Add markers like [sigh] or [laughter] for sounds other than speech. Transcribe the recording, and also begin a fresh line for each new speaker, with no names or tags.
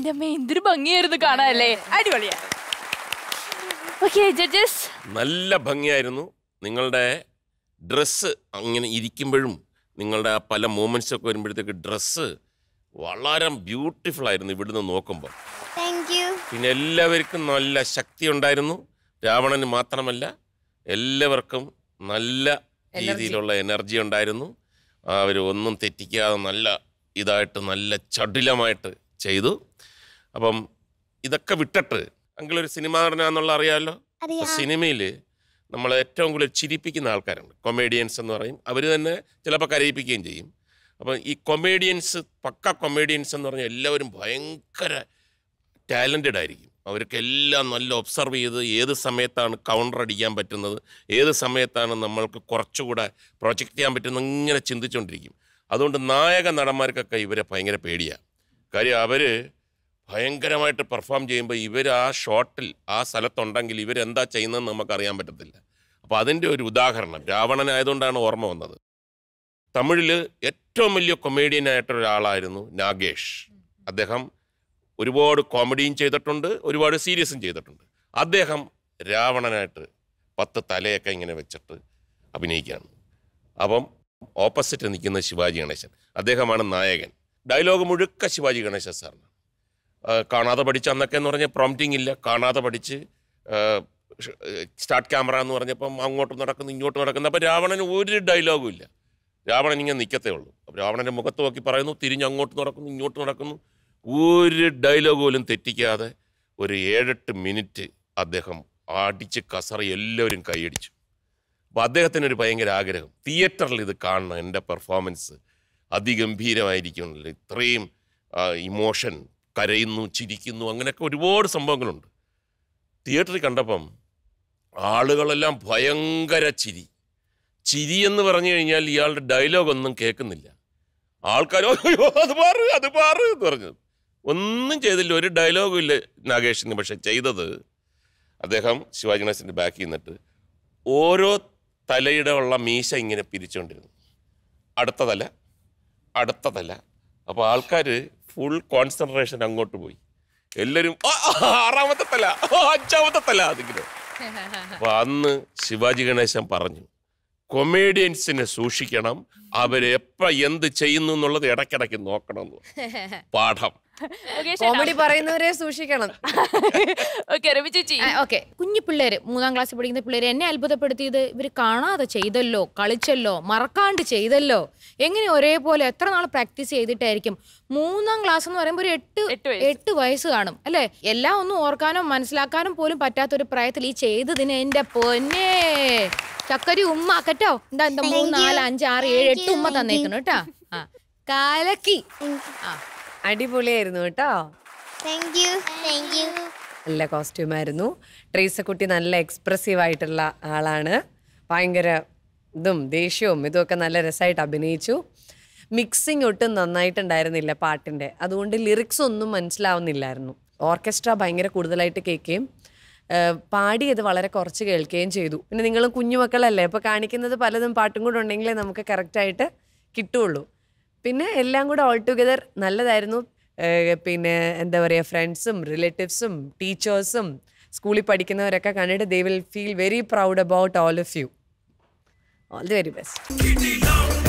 എന്റെ അമ്മ എന്തൊരു ഭംഗിയായിരുന്നു കാണാല്ലേ അടിപൊളിയാ
നല്ല ഭംഗിയായിരുന്നു നിങ്ങളുടെ ഡ്രസ് അങ്ങനെ ഇരിക്കുമ്പോഴും നിങ്ങളുടെ ആ പല മൂമെന്റ്സ് ഒക്കെ വരുമ്പോഴത്തേക്ക് ഡ്രസ് വളരെ ബ്യൂട്ടിഫുൾ ആയിരുന്നു ഇവിടുന്ന് നോക്കുമ്പോൾ പിന്നെ എല്ലാവർക്കും നല്ല ശക്തി ഉണ്ടായിരുന്നു രാവണന് മാത്രമല്ല എല്ലാവർക്കും നല്ല രീതിയിലുള്ള എനർജി ഉണ്ടായിരുന്നു അവർ ഒന്നും തെറ്റിക്കാതെ നല്ല ഇതായിട്ട് നല്ല ചടുലമായിട്ട് ചെയ്തു അപ്പം ഇതൊക്കെ വിട്ടിട്ട് അങ്കിൾ ഒരു സിനിമ നടനാന്നുള്ള അറിയാമല്ലോ സിനിമയിൽ നമ്മളെ ഏറ്റവും കൂടുതൽ ചിരിപ്പിക്കുന്ന ആൾക്കാരുണ്ട് കൊമേഡിയൻസ് എന്ന് പറയും അവർ തന്നെ ചിലപ്പോൾ കരയിപ്പിക്കുകയും ചെയ്യും അപ്പം ഈ കൊമേഡിയൻസ് പക്ക കൊമേഡിയൻസ് എന്ന് പറഞ്ഞാൽ എല്ലാവരും ഭയങ്കര ടാലൻറ്റഡ് ആയിരിക്കും അവർക്ക് എല്ലാം നല്ല ഒബ്സർവ് ചെയ്ത് ഏത് സമയത്താണ് കൗണ്ടർ അടിക്കാൻ പറ്റുന്നത് ഏത് സമയത്താണ് നമ്മൾക്ക് കുറച്ചുകൂടെ പ്രൊജക്റ്റ് ചെയ്യാൻ പറ്റുന്നത് ഇങ്ങനെ ചിന്തിച്ചുകൊണ്ടിരിക്കും അതുകൊണ്ട് നായക നടന്മാർക്കൊക്കെ ഇവരെ ഭയങ്കര പേടിയാണ് കാര്യം അവർ ഭയങ്കരമായിട്ട് പെർഫോം ചെയ്യുമ്പോൾ ഇവർ ആ ഷോട്ടിൽ ആ സ്ഥലത്തുണ്ടെങ്കിൽ ഇവരെന്താ ചെയ്യുന്നതെന്ന് നമുക്കറിയാൻ പറ്റത്തില്ല അപ്പോൾ അതിൻ്റെ ഒരു ഉദാഹരണം രാവണനായതുകൊണ്ടാണ് ഓർമ്മ വന്നത് തമിഴിൽ ഏറ്റവും വലിയ കൊമേഡിയനായിട്ടുള്ള ഒരാളായിരുന്നു നാഗേഷ് അദ്ദേഹം ഒരുപാട് കോമഡിയും ചെയ്തിട്ടുണ്ട് ഒരുപാട് സീരിയസും ചെയ്തിട്ടുണ്ട് അദ്ദേഹം രാവണനായിട്ട് പത്ത് തലയൊക്കെ ഇങ്ങനെ വെച്ചിട്ട് അഭിനയിക്കുകയാണ് അപ്പം ഓപ്പോസിറ്റ് നിൽക്കുന്ന ശിവാജി ഗണേശൻ അദ്ദേഹമാണ് നായകൻ ഡയലോഗ് മുഴുക്ക ശിവാജി ഗണേശ സാറിന് കാണാതെ പഠിച്ച് അന്നൊക്കെ എന്ന് പറഞ്ഞാൽ പ്രോംറ്റിംഗ് ഇല്ല കാണാതെ പഠിച്ച് സ്റ്റാർട്ട് ക്യാമറ എന്ന് പറഞ്ഞപ്പം അങ്ങോട്ടും നടക്കുന്നു ഇങ്ങോട്ടും നടക്കുന്നു അപ്പം രാവണന് ഒരു ഡയലോഗും ഇല്ല രാവണൻ ഇങ്ങനെ നിൽക്കത്തേ ഉള്ളൂ രാവണൻ്റെ മുഖത്ത് നോക്കി പറയുന്നു തിരിഞ്ഞ് അങ്ങോട്ട് നടക്കുന്നു ഇങ്ങോട്ട് നടക്കുന്നു ഒരു ഡയലോഗ് പോലും തെറ്റിക്കാതെ ഒരു ഏഴെട്ട് മിനിറ്റ് അദ്ദേഹം അടിച്ച് കസറി എല്ലാവരും കൈയടിച്ചു അപ്പോൾ അദ്ദേഹത്തിനൊരു ഭയങ്കര ആഗ്രഹം തിയേറ്ററിൽ ഇത് കാണണം എൻ്റെ പെർഫോമൻസ് അതിഗംഭീരമായിരിക്കുമല്ലോ ഇത്രയും ഇമോഷൻ കരയുന്നു ചിരിക്കുന്നു അങ്ങനെയൊക്കെ ഒരുപാട് സംഭവങ്ങളുണ്ട് തിയേറ്ററിൽ കണ്ടപ്പം ആളുകളെല്ലാം ഭയങ്കര ചിരി ചിരി എന്ന് പറഞ്ഞു കഴിഞ്ഞാൽ ഇയാളുടെ ഡയലോഗ് ഒന്നും കേൾക്കുന്നില്ല ആൾക്കാർ അയ്യോ അത് മാറ് അത് മാറ് എന്ന് പറഞ്ഞു ഒന്നും ചെയ്തില്ല ഒരു ഡയലോഗും ഇല്ല നാഗേഷിന് പക്ഷെ ചെയ്തത് അദ്ദേഹം ശിവാജി ഗണേശൻ്റെ ബാക്കിൽ നിന്നിട്ട് ഓരോ തലയുടെ ഉള്ള മീശ ഇങ്ങനെ പിരിച്ചുകൊണ്ടിരുന്നു അടുത്ത തല അടുത്തതല്ല അപ്പോൾ ആൾക്കാർ ഫുൾ കോൺസെൻട്രേഷൻ അങ്ങോട്ട് പോയി എല്ലാവരും ആറാമത്തെ തല അഞ്ചാമത്തെ തല അതിങ്ങനെ അപ്പൊ അന്ന് ശിവാജി ഗണേശൻ പറഞ്ഞു കൊമേഡിയൻസിനെ സൂക്ഷിക്കണം അവരെപ്പ എന്ത് ചെയ്യുന്നു എന്നുള്ളത് ഇടയ്ക്കിടയ്ക്ക് നോക്കണം എന്ന് [laughs] പാഠം
കോമഡി പറയുന്നവരെ സൂക്ഷിക്കണം ഓക്കെ [laughs] കുഞ്ഞു പിള്ളേര് മൂന്നാം ക്ലാസ്സിൽ പഠിക്കുന്ന പിള്ളേര് എന്നെ അത്ഭുതപ്പെടുത്തിയത് ഇവര് കാണാതെ ചെയ്തല്ലോ കളിച്ചല്ലോ മറക്കാണ്ട് ചെയ്തല്ലോ എങ്ങനെ ഒരേപോലെ എത്ര നാൾ പ്രാക്ടീസ് ചെയ്തിട്ടായിരിക്കും മൂന്നാം ക്ലാസ് എന്ന് പറയുമ്പോൾ ഒരു എട്ട് എട്ട് വയസ്സ് കാണും അല്ലേ എല്ലാം ഒന്നും ഓർക്കാനോ മനസ്സിലാക്കാനും പോലും പറ്റാത്ത ഒരു പ്രായത്തിൽ ഈ ചെയ്തതിന് എന്റെ പൊന്നേ ചക്കരി ഉമ്മ കേട്ടോ എന്താ എന്താ മൂന്ന് നാല് അഞ്ച് ആറ് ഏഴ് എട്ട് ഉമ്മ തന്നേക്കുന്നു കേട്ടാ ആ കാലക്കി ആ അടിപൊളിയായിരുന്നു കേട്ടോ താങ്ക് യു താങ്ക് യു നല്ല കോസ്റ്റ്യൂം ആയിരുന്നു ട്രീസക്കുട്ടി നല്ല എക്സ്പ്രസീവ് ആയിട്ടുള്ള ആളാണ് ഭയങ്കര ഇതും ദേഷ്യവും ഇതുമൊക്കെ നല്ല രസമായിട്ട് അഭിനയിച്ചു മിക്സിംഗ് ഒട്ടും നന്നായിട്ടുണ്ടായിരുന്നില്ല പാട്ടിൻ്റെ അതുകൊണ്ട് ലിറിക്സ് ഒന്നും മനസ്സിലാവുന്നില്ലായിരുന്നു ഓർക്കസ്ട്ര ഭയങ്കര കൂടുതലായിട്ട് കേൾക്കുകയും പാടിയത് വളരെ കുറച്ച് കേൾക്കുകയും ചെയ്തു പിന്നെ നിങ്ങളും കുഞ്ഞുമക്കളല്ലേ ഇപ്പോൾ കാണിക്കുന്നത് പലതും പാട്ടും കൂടെ ഉണ്ടെങ്കിലേ നമുക്ക് കറക്റ്റായിട്ട് കിട്ടുള്ളൂ പിന്നെ എല്ലാം കൂടെ ഓൾ ടുഗദർ നല്ലതായിരുന്നു പിന്നെ എന്താ പറയുക ഫ്രണ്ട്സും റിലേറ്റീവ്സും ടീച്ചേഴ്സും സ്കൂളിൽ പഠിക്കുന്നവരൊക്കെ കണ്ടിട്ട് they will feel very proud about all of you all the very best